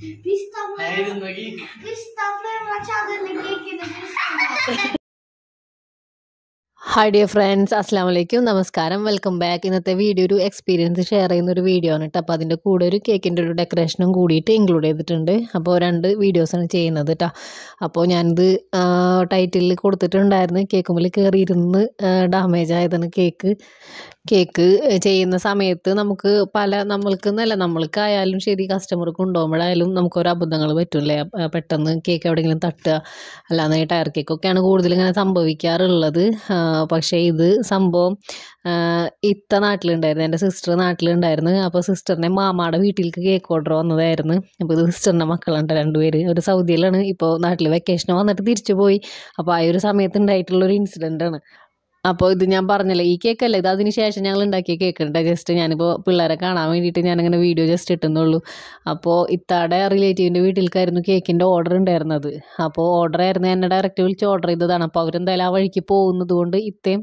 Pistafları... Aydın'daki... Pistafları maça hazırlayıp ilk hi dear friends അസ്സാം വലൈക്കും നമസ്കാരം വെൽക്കം ബാക്ക് ഇന്നത്തെ വീഡിയോ ഒരു എക്സ്പീരിയൻസ് ഷെയർ ചെയ്യുന്ന ഒരു വീഡിയോ ആണ് കേട്ടോ അപ്പോൾ അതിൻ്റെ കൂടെ ഒരു കേക്കിൻ്റെ ഒരു ഡെക്കറേഷനും കൂടിയിട്ട് ഇൻക്ലൂഡ് ചെയ്തിട്ടുണ്ട് അപ്പോൾ രണ്ട് വീഡിയോസാണ് ചെയ്യുന്നത് കേട്ടോ അപ്പോൾ ഞാനിത് ടൈറ്റിലിൽ കൊടുത്തിട്ടുണ്ടായിരുന്നു കേക്ക് മുമ്പിൽ കയറിയിരുന്ന് ഡാമേജ് ആയതാണ് കേക്ക് കേക്ക് ചെയ്യുന്ന സമയത്ത് നമുക്ക് പല നമ്മൾക്ക് എന്നല്ല നമ്മൾക്കായാലും ശരി കസ്റ്റമർക്ക് ഉണ്ടാകുമ്പോഴായാലും നമുക്ക് ഓരോ അബദ്ധങ്ങൾ അല്ലേ പെട്ടെന്ന് കേക്ക് എവിടെയെങ്കിലും തട്ടുക അല്ലാതെ ടയർ കേക്കൊക്കെയാണ് കൂടുതൽ ഇങ്ങനെ സംഭവിക്കാറുള്ളത് പക്ഷേ ഇത് സംഭവം ഇത്ത നാട്ടിലുണ്ടായിരുന്നു എൻ്റെ സിസ്റ്റർ നാട്ടിലുണ്ടായിരുന്നു അപ്പോൾ സിസ്റ്ററിൻ്റെ മാമാടെ വീട്ടിലേക്ക് കേക്ക് ഓർഡർ വന്നതായിരുന്നു അപ്പോൾ ഇത് സിസ്റ്ററിൻ്റെ മക്കളുണ്ട് രണ്ടുപേര് അവർ സൗദിയിലാണ് ഇപ്പോൾ നാട്ടിൽ വെക്കേഷൻ വന്നിട്ട് തിരിച്ചു പോയി അപ്പോൾ ആ ഒരു സമയത്ത് ഒരു ഇൻസിഡൻ്റ് ആണ് അപ്പോൾ ഇത് ഞാൻ പറഞ്ഞല്ലേ ഈ കേക്കല്ലേ ഇത് അതിനുശേഷം ശേഷം ഞങ്ങൾ ഉണ്ടാക്കിയ കേക്ക് കേട്ടോ ജസ്റ്റ് ഞാനിപ്പോൾ പിള്ളേരെ കാണാൻ വേണ്ടിയിട്ട് ഞാനിങ്ങനെ വീഡിയോ ജസ്റ്റ് ഇട്ടുന്നുള്ളൂ അപ്പോൾ ഇത്താടെ റിലേറ്റീവിൻ്റെ വീട്ടിലേക്കായിരുന്നു കേക്കിൻ്റെ ഓർഡർ ഉണ്ടായിരുന്നത് അപ്പോൾ ഓർഡർ ആയിരുന്നു എന്നെ ഡയറക്റ്റ് വിളിച്ച് ഓർഡർ ചെയ്തതാണ് അപ്പോൾ അവരെന്തായാലും ആ വഴിക്ക് പോകുന്നത് കൊണ്ട് ഇത്രയും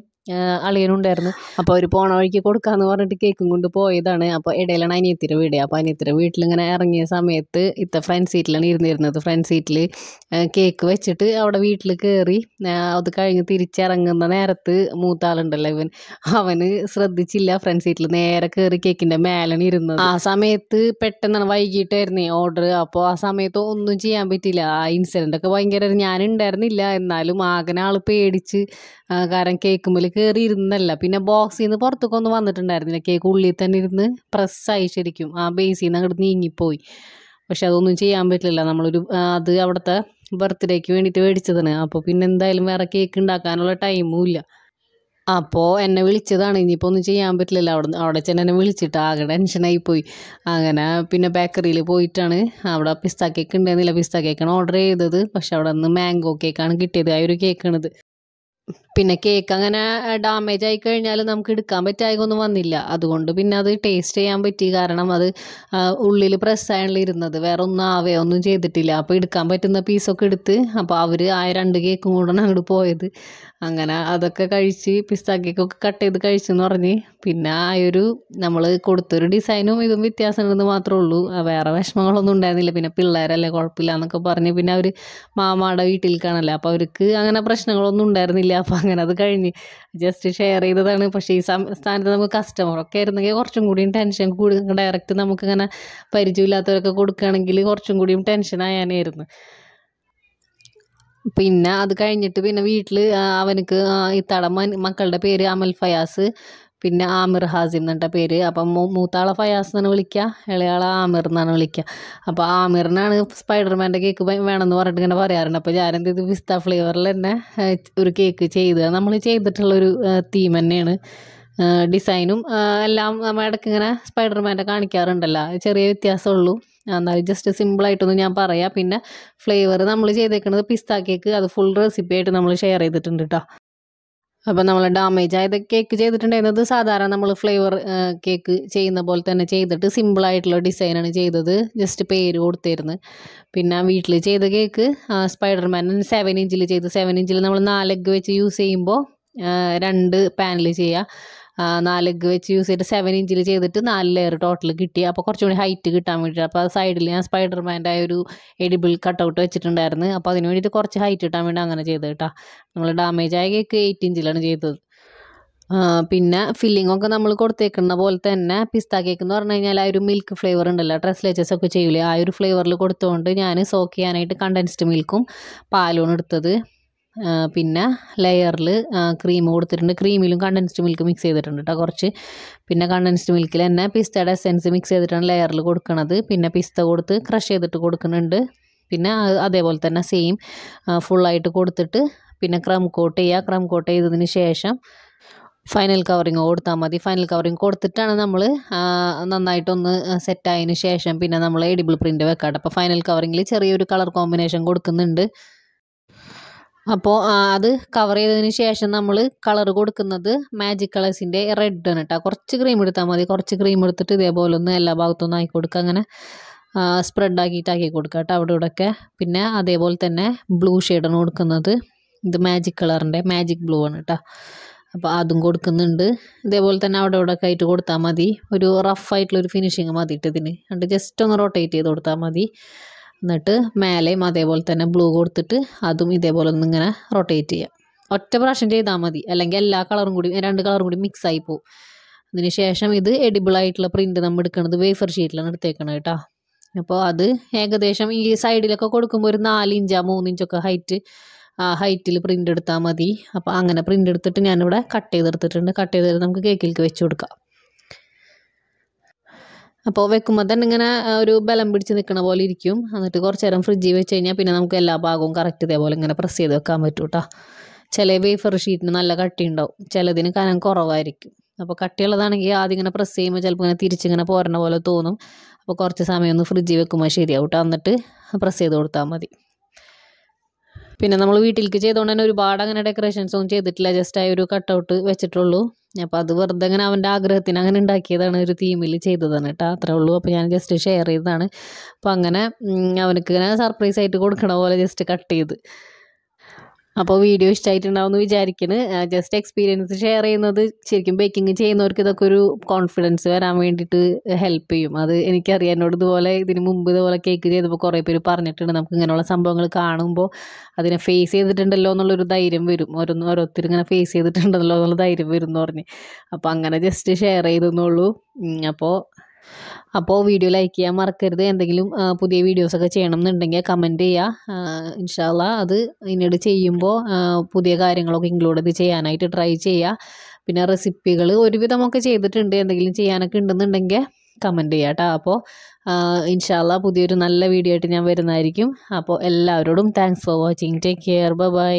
അളിയനുണ്ടായിരുന്നു അപ്പോൾ അവർ പോണ വഴിക്ക് കൊടുക്കാമെന്ന് പറഞ്ഞിട്ട് കേക്കും കൊണ്ട് പോയതാണ് അപ്പോൾ ഇടയിലാണ് അനിയത്തിൻ്റെ വീട് അപ്പോൾ വീട്ടിൽ വീട്ടിലിങ്ങനെ ഇറങ്ങിയ സമയത്ത് ഇത്ത ഫ്രണ്ട് സീറ്റിലാണ് ഇരുന്നിരുന്നത് ഫ്രണ്ട് സീറ്റിൽ കേക്ക് വെച്ചിട്ട് അവിടെ വീട്ടിൽ കയറി അത് കഴിഞ്ഞ് തിരിച്ചിറങ്ങുന്ന നേരത്ത് മൂത്താളുണ്ടല്ലോ ഇവൻ അവന് ശ്രദ്ധിച്ചില്ല ഫ്രണ്ട് സീറ്റിൽ നേരെ കയറി കേക്കിൻ്റെ മേലാണ് ഇരുന്നത് ആ സമയത്ത് പെട്ടെന്നാണ് വൈകിട്ടായിരുന്നു ഓർഡർ അപ്പോൾ ആ സമയത്ത് ഒന്നും ചെയ്യാൻ പറ്റില്ല ആ ഇൻസിഡൻ്റ് ഒക്കെ ഭയങ്കര ഞാൻ ഉണ്ടായിരുന്നില്ല എന്നാലും ആകെ ആൾ പേടിച്ച് കാരണം കേക്കുമ്പോൾ കയറി ഇരുന്നല്ല പിന്നെ ബോക്സിൽ നിന്ന് ഒന്ന് വന്നിട്ടുണ്ടായിരുന്നില്ല കേക്ക് ഉള്ളിൽ തന്നെ ഇരുന്ന് പ്രസ്സായി ശരിക്കും ആ ബേസിൽ നിന്ന് അങ്ങോട്ട് നീങ്ങിപ്പോയി പക്ഷെ അതൊന്നും ചെയ്യാൻ പറ്റില്ല നമ്മളൊരു അത് അവിടുത്തെ ബർത്ത്ഡേക്ക് വേണ്ടിയിട്ട് മേടിച്ചതാണ് അപ്പോൾ പിന്നെ എന്തായാലും വേറെ കേക്ക് ഉണ്ടാക്കാനുള്ള ടൈമും ഇല്ല അപ്പോൾ എന്നെ വിളിച്ചതാണ് ഇനിയിപ്പോൾ ഒന്നും ചെയ്യാൻ പറ്റില്ലല്ലോ അവിടെ അവിടെ ചെന്ന് എന്നെ വിളിച്ചിട്ട് ആകെ ടെൻഷനായി പോയി അങ്ങനെ പിന്നെ ബേക്കറിയിൽ പോയിട്ടാണ് അവിടെ പിസ്ത കേക്ക് ഉണ്ടായിരുന്നില്ല പിസ്ത കേക്കാണ് ഓർഡർ ചെയ്തത് പക്ഷെ അവിടെ നിന്ന് മാംഗോ കേക്കാണ് കിട്ടിയത് ആ ഒരു കേക്കാണിത് പിന്നെ കേക്ക് അങ്ങനെ ഡാമേജ് ആയി കഴിഞ്ഞാൽ നമുക്ക് എടുക്കാൻ പറ്റായൊന്നും വന്നില്ല അതുകൊണ്ട് പിന്നെ അത് ടേസ്റ്റ് ചെയ്യാൻ പറ്റി കാരണം അത് ഉള്ളിൽ പ്രസ്സായാണല്ലോ ഇരുന്നത് വേറെ ഒന്നും ആവേ ഒന്നും ചെയ്തിട്ടില്ല അപ്പോൾ എടുക്കാൻ പറ്റുന്ന പീസൊക്കെ എടുത്ത് അപ്പോൾ അവർ ആ രണ്ട് കേക്കും കൂടെ അങ്ങോട്ട് പോയത് അങ്ങനെ അതൊക്കെ കഴിച്ച് പിസ്ത കേക്കൊക്കെ കട്ട് ചെയ്ത് കഴിച്ചെന്ന് പറഞ്ഞ് പിന്നെ ആ ഒരു നമ്മൾ കൊടുത്തൊരു ഡിസൈനും ഇതും വ്യത്യാസമുണ്ടെന്ന് മാത്രമേ ഉള്ളൂ വേറെ വിഷമങ്ങളൊന്നും ഉണ്ടായിരുന്നില്ല പിന്നെ പിള്ളേരല്ലേ കുഴപ്പമില്ല എന്നൊക്കെ പറഞ്ഞ് പിന്നെ അവർ മാമാടെ വീട്ടിൽ കാണല്ലേ അപ്പോൾ അവർക്ക് അങ്ങനെ പ്രശ്നങ്ങളൊന്നും ഉണ്ടായിരുന്നില്ല അപ്പം അങ്ങനെ അത് കഴിഞ്ഞ് ജസ്റ്റ് ഷെയർ ചെയ്തതാണ് പക്ഷേ ഈ സ്ഥാനത്ത് നമുക്ക് കസ്റ്റമറൊക്കെ ആയിരുന്നെങ്കിൽ കുറച്ചും കൂടിയും ടെൻഷൻ കൂടി ഡയറക്റ്റ് ഇങ്ങനെ പരിചയമില്ലാത്തവരൊക്കെ കൊടുക്കുകയാണെങ്കിൽ കുറച്ചും കൂടിയും ടെൻഷൻ ആയാനായിരുന്നു പിന്നെ അത് കഴിഞ്ഞിട്ട് പിന്നെ വീട്ടിൽ അവനക്ക് ഇത്തട മക്കളുടെ പേര് അമൽ ഫയാസ് പിന്നെ ആമിർ ഹാസിം എന്നിട്ട പേര് അപ്പം മൂത്താളെ ഫയാസ് എന്നാണ് വിളിക്കുക ഇളയാളെ ആമിർ എന്നാണ് വിളിക്കുക അപ്പോൾ ആമിറിനാണ് സ്പൈഡർമാൻ്റെ കേക്ക് വേണമെന്ന് പറഞ്ഞിട്ട് ഇങ്ങനെ പറയാറുണ്ട് അപ്പോൾ ഞാനെന്ത് ഇത് പിസ്ത ഫ്ലേവറിൽ തന്നെ ഒരു കേക്ക് ചെയ്ത് നമ്മൾ ചെയ്തിട്ടുള്ളൊരു തീം തന്നെയാണ് ഡിസൈനും എല്ലാം നമ്മൾ ഇടയ്ക്ക് ഇങ്ങനെ സ്പൈഡർമാൻ്റെ കാണിക്കാറുണ്ടല്ലോ ചെറിയ വ്യത്യാസമുള്ളൂ എന്നാലും ജസ്റ്റ് സിമ്പിളായിട്ടൊന്നും ഞാൻ പറയാം പിന്നെ ഫ്ലേവർ നമ്മൾ ചെയ്തേക്കുന്നത് പിസ്ത കേക്ക് അത് ഫുൾ റെസിപ്പി ആയിട്ട് നമ്മൾ ഷെയർ ചെയ്തിട്ടുണ്ട് കേട്ടോ അപ്പോൾ നമ്മൾ ഡാമേജ് ആയത് കേക്ക് ചെയ്തിട്ടുണ്ടായിരുന്നത് സാധാരണ നമ്മൾ ഫ്ലേവർ കേക്ക് ചെയ്യുന്ന പോലെ തന്നെ ചെയ്തിട്ട് സിമ്പിളായിട്ടുള്ള ഡിസൈനാണ് ചെയ്തത് ജസ്റ്റ് പേര് കൊടുത്തിരുന്നു പിന്നെ വീട്ടിൽ ചെയ്ത കേക്ക് സ്പൈഡർമാൻ സെവൻ ഇഞ്ചിൽ ചെയ്ത് സെവൻ ഇഞ്ചിൽ നമ്മൾ നാലെഗ് വെച്ച് യൂസ് ചെയ്യുമ്പോൾ രണ്ട് പാനിൽ ചെയ്യുക നാലെഗ് വെച്ച് യൂസ് ചെയ്തിട്ട് സെവൻ ഇഞ്ചിൽ ചെയ്തിട്ട് നാല് ലെയർ ടോട്ടൽ കിട്ടി അപ്പോൾ കുറച്ചും കൂടി ഹൈറ്റ് കിട്ടാൻ വേണ്ടിയിട്ട് അപ്പോൾ സൈഡിൽ ഞാൻ സ്പൈഡർമാൻ്റെ ആ ഒരു എഡിബിൾ കട്ടൗട്ട് വെച്ചിട്ടുണ്ടായിരുന്നു അപ്പോൾ അതിന് വേണ്ടിയിട്ട് കുറച്ച് ഹൈറ്റ് കിട്ടാൻ വേണ്ടി അങ്ങനെ ചെയ്തത് കേട്ടോ നമ്മൾ ഡാമേജ് ആയ കേക്ക് എയ്റ്റ് ഇഞ്ചിലാണ് ചെയ്തത് പിന്നെ ഫില്ലിംഗ് ഒക്കെ നമ്മൾ കൊടുത്തേക്കുന്ന പോലെ തന്നെ പിസ്ത കേക്ക് എന്ന് പറഞ്ഞു കഴിഞ്ഞാൽ ആ ഒരു മിൽക്ക് ഫ്ലേവർ ഉണ്ടല്ലോ ഡ്രസ്ലേച്ചസ് ഒക്കെ ചെയ്യൂലേ ആ ഒരു ഫ്ലേവറിൽ കൊടുത്തുകൊണ്ട് ഞാൻ സോക്ക് ചെയ്യാനായിട്ട് കണ്ടൻസ്ഡ് മിൽക്കും പാലും എടുത്തത് പിന്നെ ലെയറിൽ ക്രീം കൊടുത്തിട്ടുണ്ട് ക്രീമിലും കണ്ടൻസ്ഡ് മിൽക്ക് മിക്സ് ചെയ്തിട്ടുണ്ട് കേട്ടോ കുറച്ച് പിന്നെ കണ്ടൻസ്ഡ് മിൽക്കിൽ തന്നെ പിസ്തയുടെ എസെൻസ് മിക്സ് ചെയ്തിട്ടാണ് ലെയറിൽ കൊടുക്കുന്നത് പിന്നെ പിസ്ത കൊടുത്ത് ക്രഷ് ചെയ്തിട്ട് കൊടുക്കുന്നുണ്ട് പിന്നെ അതേപോലെ തന്നെ സെയിം ഫുള്ളായിട്ട് കൊടുത്തിട്ട് പിന്നെ ക്രം കോട്ട് ചെയ്യുക ക്രം കോട്ട് ചെയ്തതിന് ശേഷം ഫൈനൽ കവറിങ് കൊടുത്താൽ മതി ഫൈനൽ കവറിങ് കൊടുത്തിട്ടാണ് നമ്മൾ നന്നായിട്ടൊന്ന് സെറ്റായതിന് ശേഷം പിന്നെ നമ്മൾ എഡിബിൾ പ്രിൻ്റ് വെക്കാട്ടെ അപ്പോൾ ഫൈനൽ കവറിങ്ങിൽ ചെറിയൊരു കളർ കോമ്പിനേഷൻ കൊടുക്കുന്നുണ്ട് അപ്പോൾ അത് കവർ ചെയ്തതിന് ശേഷം നമ്മൾ കളർ കൊടുക്കുന്നത് മാജിക് കളേഴ്സിൻ്റെ റെഡ് ആണ് കേട്ടോ കുറച്ച് ക്രീം എടുത്താൽ മതി കുറച്ച് ക്രീം എടുത്തിട്ട് ഇതേപോലെ ഒന്ന് എല്ലാ ഭാഗത്തൊന്നും ആക്കി കൊടുക്കുക അങ്ങനെ സ്പ്രെഡ് ആക്കിയിട്ട് ആക്കി കൊടുക്കുക കേട്ടോ അവിടെ ഇവിടെയൊക്കെ പിന്നെ അതേപോലെ തന്നെ ബ്ലൂ ഷെയ്ഡാണ് കൊടുക്കുന്നത് ഇത് മാജിക് കളറിൻ്റെ മാജിക് ബ്ലൂ ആണ് കേട്ടോ അപ്പോൾ അതും കൊടുക്കുന്നുണ്ട് ഇതേപോലെ തന്നെ അവിടെ ഇവിടെ ആയിട്ട് കൊടുത്താൽ മതി ഒരു റഫ് ആയിട്ടുള്ള ഒരു ഫിനിഷിങ് മതി ഇതിന് എന്നിട്ട് ജസ്റ്റ് ഒന്ന് റൊട്ടേറ്റ് ചെയ്ത് കൊടുത്താൽ മതി എന്നിട്ട് മേലെയും അതേപോലെ തന്നെ ബ്ലൂ കൊടുത്തിട്ട് അതും ഇതേപോലെ ഒന്ന് ഇങ്ങനെ റൊട്ടേറ്റ് ചെയ്യാം ഒറ്റ പ്രാവശ്യം ചെയ്താൽ മതി അല്ലെങ്കിൽ എല്ലാ കളറും കൂടി രണ്ട് കളറും കൂടി മിക്സ് ആയി പോകും അതിനുശേഷം ഇത് എഡിബിൾ ആയിട്ടുള്ള പ്രിന്റ് നമ്മൾ എടുക്കുന്നത് വേഫർ ഷീറ്റിലാണ് എടുത്തേക്കണത് കേട്ടോ അപ്പോൾ അത് ഏകദേശം ഈ സൈഡിലൊക്കെ കൊടുക്കുമ്പോൾ ഒരു നാല് ഇഞ്ചാ മൂന്ന് ഹൈറ്റ് ആ ഹൈറ്റിൽ പ്രിന്റ് എടുത്താൽ മതി അപ്പോൾ അങ്ങനെ പ്രിന്റ് എടുത്തിട്ട് ഞാനിവിടെ കട്ട് ചെയ്തെടുത്തിട്ടുണ്ട് കട്ട് ചെയ്തിട്ട് നമുക്ക് കേക്കിലേക്ക് വെച്ച് കൊടുക്കാം അപ്പോൾ വെക്കുമ്പോൾ തന്നെ ഇങ്ങനെ ഒരു ബലം പിടിച്ച് നിൽക്കണ പോലെ ഇരിക്കും എന്നിട്ട് കുറച്ച് നേരം ഫ്രിഡ്ജിൽ വെച്ച് കഴിഞ്ഞാൽ പിന്നെ നമുക്ക് എല്ലാ ഭാഗവും കറക്റ്റ് ഇതേപോലെ ഇങ്ങനെ പ്രസ് ചെയ്ത് വെക്കാൻ പറ്റും കേട്ടോ ചില വേഫർ ഷീറ്റിന് നല്ല കട്ടി ഉണ്ടാവും ചിലതിന് കനം കുറവായിരിക്കും അപ്പോൾ കട്ടിയുള്ളതാണെങ്കിൽ ആദ്യം ഇങ്ങനെ പ്രസ് ചെയ്യുമ്പോൾ ചിലപ്പോൾ ഇങ്ങനെ തിരിച്ചിങ്ങനെ പോരണ പോലെ തോന്നും അപ്പോൾ കുറച്ച് സമയം ഒന്ന് ഫ്രിഡ്ജിൽ വെക്കുമ്പോൾ ശരിയാവും കേട്ടോ എന്നിട്ട് പ്രസ് ചെയ്ത് കൊടുത്താൽ മതി പിന്നെ നമ്മൾ വീട്ടിലേക്ക് ചെയ്തുകൊണ്ട് തന്നെ ഒരുപാട് അങ്ങനെ ഡെക്കറേഷൻസ് ഒന്നും ചെയ്തിട്ടില്ല ജസ്റ്റ് ആയ ഒരു കട്ടൗട്ട് വെച്ചിട്ടുള്ളൂ അപ്പോൾ അത് വെറുതെ അങ്ങനെ അവൻ്റെ ആഗ്രഹത്തിന് അങ്ങനെ ഉണ്ടാക്കിയതാണ് ഒരു തീമിൽ ചെയ്തതാണ് കേട്ടോ അത്രേ ഉള്ളൂ അപ്പോൾ ഞാൻ ജസ്റ്റ് ഷെയർ ചെയ്തതാണ് അപ്പോൾ അങ്ങനെ അവനക്ക് ഇങ്ങനെ സർപ്രൈസ് ആയിട്ട് കൊടുക്കണ പോലെ ജസ്റ്റ് കട്ട് ചെയ്ത് അപ്പോൾ വീഡിയോ ഇഷ്ടമായിട്ടുണ്ടാവുമെന്ന് വിചാരിക്കുന്നു ജസ്റ്റ് എക്സ്പീരിയൻസ് ഷെയർ ചെയ്യുന്നത് ശരിക്കും ബേക്കിംഗ് ചെയ്യുന്നവർക്ക് ഇതൊക്കെ ഒരു കോൺഫിഡൻസ് വരാൻ വേണ്ടിയിട്ട് ഹെൽപ്പ് ചെയ്യും അത് എനിക്കറിയാം എന്നോട് ഇതുപോലെ ഇതിന് മുമ്പ് ഇതുപോലെ കേക്ക് ചെയ്തപ്പോൾ കുറേ പേര് പറഞ്ഞിട്ടുണ്ട് നമുക്ക് ഇങ്ങനെയുള്ള സംഭവങ്ങൾ കാണുമ്പോൾ അതിനെ ഫേസ് ചെയ്തിട്ടുണ്ടല്ലോ എന്നുള്ളൊരു ധൈര്യം വരും ഓരോന്ന് ഓരോരുത്തർ ഇങ്ങനെ ഫേസ് ചെയ്തിട്ടുണ്ടല്ലോ എന്നുള്ള ധൈര്യം വരും എന്ന് പറഞ്ഞ് അപ്പോൾ അങ്ങനെ ജസ്റ്റ് ഷെയർ ചെയ്തെന്നുള്ളൂ അപ്പോൾ അപ്പോൾ വീഡിയോ ലൈക്ക് ചെയ്യാൻ മറക്കരുത് എന്തെങ്കിലും പുതിയ വീഡിയോസൊക്കെ ചെയ്യണം എന്നുണ്ടെങ്കിൽ കമൻറ്റ് ചെയ്യുക ഇൻഷാല്ല അത് പിന്നീട് ചെയ്യുമ്പോൾ പുതിയ കാര്യങ്ങളൊക്കെ ഇൻക്ലൂഡ് ചെയ്ത് ചെയ്യാനായിട്ട് ട്രൈ ചെയ്യുക പിന്നെ റെസിപ്പികൾ ഒരുവിധമൊക്കെ ചെയ്തിട്ടുണ്ട് എന്തെങ്കിലും ചെയ്യാനൊക്കെ ഉണ്ടെന്നുണ്ടെങ്കിൽ കമൻറ്റ് ചെയ്യുക കേട്ടോ അപ്പോൾ ഇൻഷാല്ല പുതിയൊരു നല്ല വീഡിയോ ആയിട്ട് ഞാൻ വരുന്നതായിരിക്കും അപ്പോൾ എല്ലാവരോടും thanks for watching take care by